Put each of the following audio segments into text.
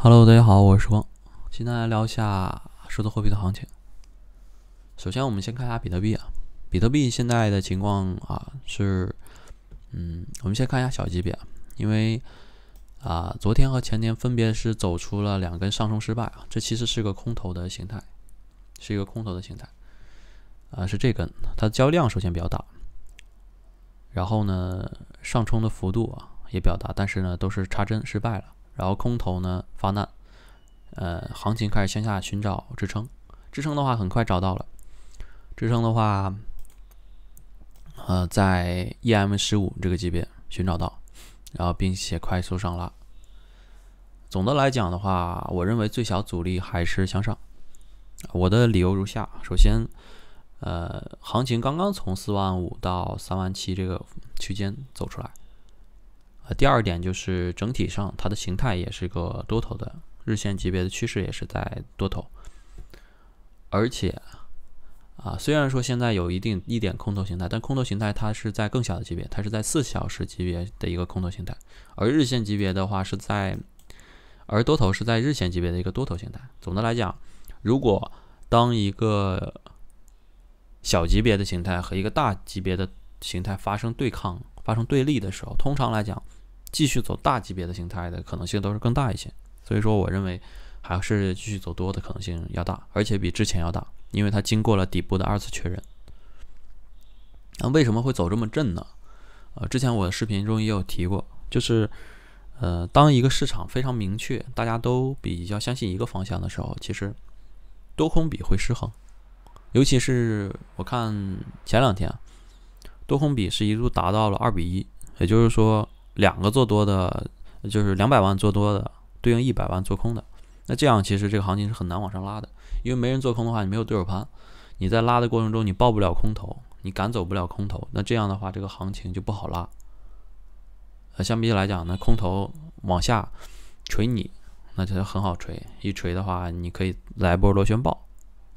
Hello，大家好，我是光，现在来聊一下数字货币的行情。首先，我们先看一下比特币啊，比特币现在的情况啊是，嗯，我们先看一下小级别，因为啊，昨天和前天分别是走出了两根上升失败啊，这其实是个空头的形态，是一个空头的形态，啊，是这根，它的交易量首先比较大，然后呢，上冲的幅度啊也比较大，但是呢，都是插针失败了。然后空头呢发难，呃，行情开始向下寻找支撑，支撑的话很快找到了，支撑的话，呃，在 EM 十五这个级别寻找到，然后并且快速上拉。总的来讲的话，我认为最小阻力还是向上，我的理由如下：首先，呃，行情刚刚从四万五到三万七这个区间走出来。第二点就是整体上它的形态也是个多头的，日线级别的趋势也是在多头，而且啊，虽然说现在有一定一点空头形态，但空头形态它是在更小的级别，它是在四小时级别的一个空头形态，而日线级别的话是在，而多头是在日线级别的一个多头形态。总的来讲，如果当一个小级别的形态和一个大级别的形态发生对抗、发生对立的时候，通常来讲。继续走大级别的形态的可能性都是更大一些，所以说我认为还是继续走多的可能性要大，而且比之前要大，因为它经过了底部的二次确认。那为什么会走这么震呢？呃，之前我的视频中也有提过，就是呃，当一个市场非常明确，大家都比较相信一个方向的时候，其实多空比会失衡，尤其是我看前两天多空比是一度达到了二比一，也就是说。两个做多的，就是两百万做多的，对应一百万做空的，那这样其实这个行情是很难往上拉的，因为没人做空的话，你没有对手盘，你在拉的过程中你报不了空头，你赶走不了空头，那这样的话这个行情就不好拉。呃，相比起来讲呢，空头往下锤你，那就很好锤，一锤的话你可以来波螺旋爆，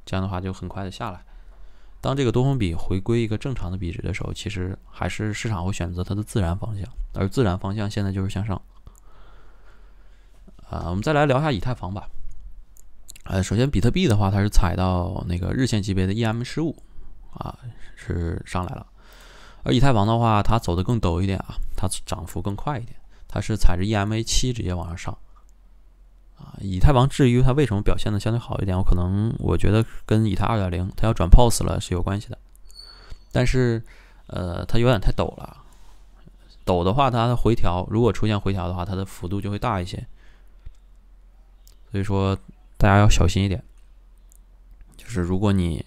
这样的话就很快的下来。当这个多空比回归一个正常的比值的时候，其实还是市场会选择它的自然方向，而自然方向现在就是向上。啊，我们再来聊一下以太坊吧。呃，首先比特币的话，它是踩到那个日线级别的 e m 十五啊，是上来了。而以太坊的话，它走的更陡一点啊，它涨幅更快一点，它是踩着 EMA 七直接往上上。以太坊至于它为什么表现的相对好一点，我可能我觉得跟以太二点零它要转 POS 了是有关系的，但是呃它有点太陡了，陡的话它的回调，如果出现回调的话，它的幅度就会大一些，所以说大家要小心一点，就是如果你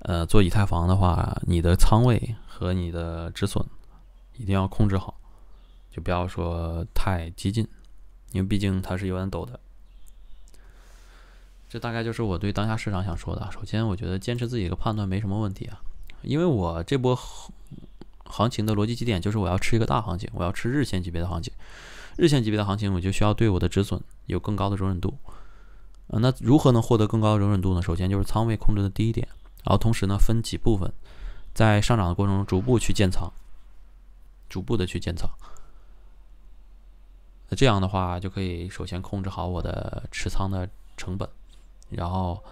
呃做以太坊的话，你的仓位和你的止损一定要控制好，就不要说太激进，因为毕竟它是有点陡的。这大概就是我对当下市场想说的。首先，我觉得坚持自己的判断没什么问题啊，因为我这波行情的逻辑基点就是我要吃一个大行情，我要吃日线级别的行情。日线级别的行情，我就需要对我的止损有更高的容忍度。啊，那如何能获得更高的容忍度呢？首先就是仓位控制的低一点，然后同时呢分几部分，在上涨的过程中逐步去建仓，逐步的去建仓。那这样的话就可以首先控制好我的持仓的成本。然后，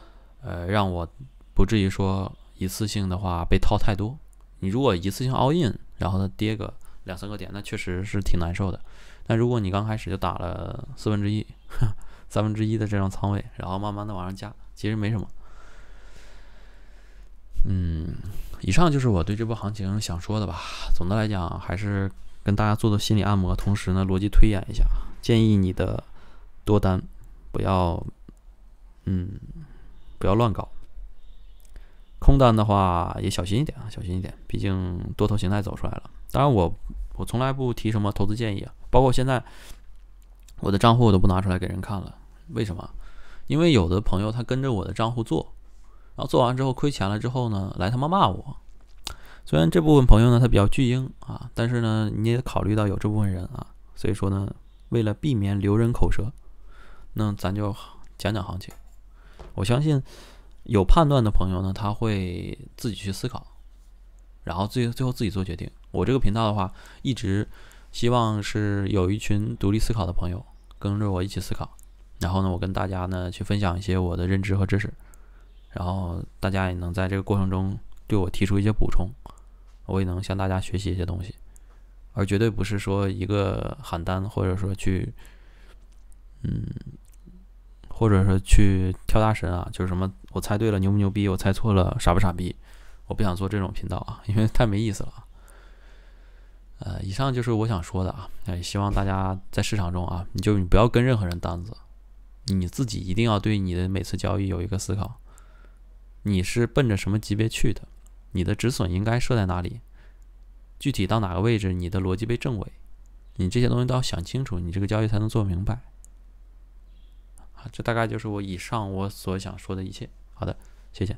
呃，让我不至于说一次性的话被套太多。你如果一次性 all in，然后它跌个两三个点，那确实是挺难受的。但如果你刚开始就打了四分之一、三分之一的这种仓位，然后慢慢的往上加，其实没什么。嗯，以上就是我对这波行情想说的吧。总的来讲，还是跟大家做做心理按摩，同时呢，逻辑推演一下。建议你的多单不要。嗯，不要乱搞。空单的话也小心一点啊，小心一点，毕竟多头形态走出来了。当然，我我从来不提什么投资建议啊，包括现在我的账户我都不拿出来给人看了。为什么？因为有的朋友他跟着我的账户做，然后做完之后亏钱了之后呢，来他妈骂我。虽然这部分朋友呢他比较巨婴啊，但是呢你也考虑到有这部分人啊，所以说呢为了避免留人口舌，那咱就讲讲行情。我相信有判断的朋友呢，他会自己去思考，然后最最后自己做决定。我这个频道的话，一直希望是有一群独立思考的朋友跟着我一起思考，然后呢，我跟大家呢去分享一些我的认知和知识，然后大家也能在这个过程中对我提出一些补充，我也能向大家学习一些东西，而绝对不是说一个喊单或者说去，嗯。或者说去跳大神啊，就是什么我猜对了牛不牛逼，我猜错了傻不傻逼，我不想做这种频道啊，因为太没意思了。呃，以上就是我想说的啊，也希望大家在市场中啊，你就你不要跟任何人单子，你自己一定要对你的每次交易有一个思考，你是奔着什么级别去的，你的止损应该设在哪里，具体到哪个位置你的逻辑被证伪，你这些东西都要想清楚，你这个交易才能做明白。啊，这大概就是我以上我所想说的一切。好的，谢谢。